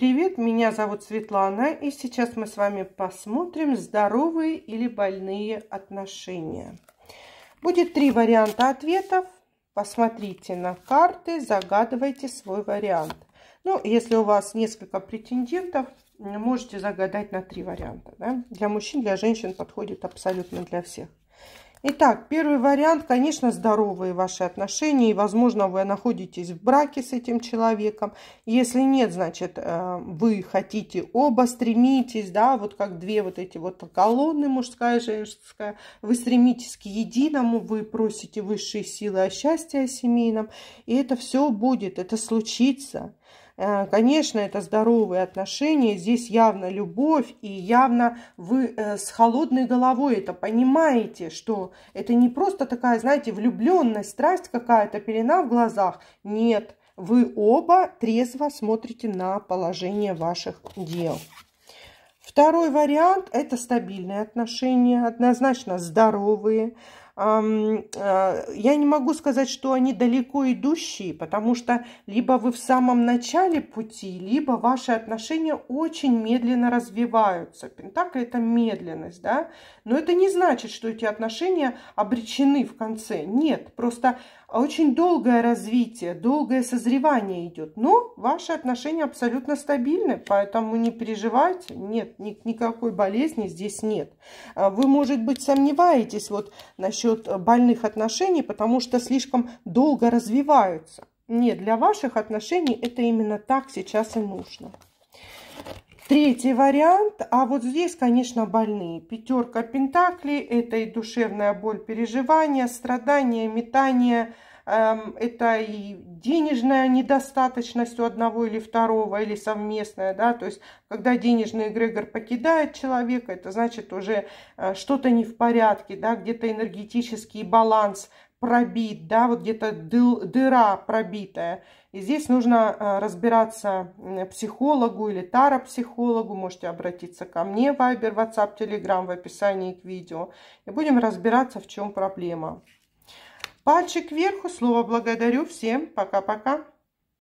Привет, меня зовут Светлана, и сейчас мы с вами посмотрим здоровые или больные отношения. Будет три варианта ответов. Посмотрите на карты, загадывайте свой вариант. Ну, если у вас несколько претендентов, можете загадать на три варианта. Да? Для мужчин, для женщин подходит абсолютно для всех. Итак, первый вариант, конечно, здоровые ваши отношения, и, возможно, вы находитесь в браке с этим человеком. Если нет, значит, э, вы хотите оба, стремитесь, да, вот как две вот эти вот колонны, мужская и женская, вы стремитесь к единому, вы просите высшие силы о счастье о семейном, и это все будет, это случится. Э, конечно, это здоровые отношения, здесь явно любовь, и явно вы э, с холодной головой это понимаете, что это не просто такая, знаете, влюбленность, страсть какая-то, пелена в глазах. Нет, вы оба трезво смотрите на положение ваших дел. Второй вариант – это стабильные отношения, однозначно здоровые, а, я не могу сказать, что они далеко идущие, потому что либо вы в самом начале пути, либо ваши отношения очень медленно развиваются. Пентакли – это медленность, да? Но это не значит, что эти отношения обречены в конце. Нет, просто очень долгое развитие, долгое созревание идет. Но ваши отношения абсолютно стабильны, поэтому не переживайте. Нет, никакой болезни здесь нет. А вы, может быть, сомневаетесь вот насчет насчет э, больных отношений, потому что слишком долго развиваются. Нет, для ваших отношений это именно так сейчас и нужно. Третий вариант, а вот здесь, конечно, больные. Пятерка пентаклей – это и душевная боль, переживания, страдания, метания – Эм, это и денежная недостаточность у одного или второго, или совместная, да, то есть, когда денежный эгрегор покидает человека, это значит уже э, что-то не в порядке, да, где-то энергетический баланс пробит, да, вот где-то дыра пробитая. И здесь нужно э, разбираться психологу или таро-психологу. Можете обратиться ко мне, Вайбер, ватсап, телеграм в описании к видео. И будем разбираться, в чем проблема. Пальчик вверху, Слово благодарю всем. Пока-пока.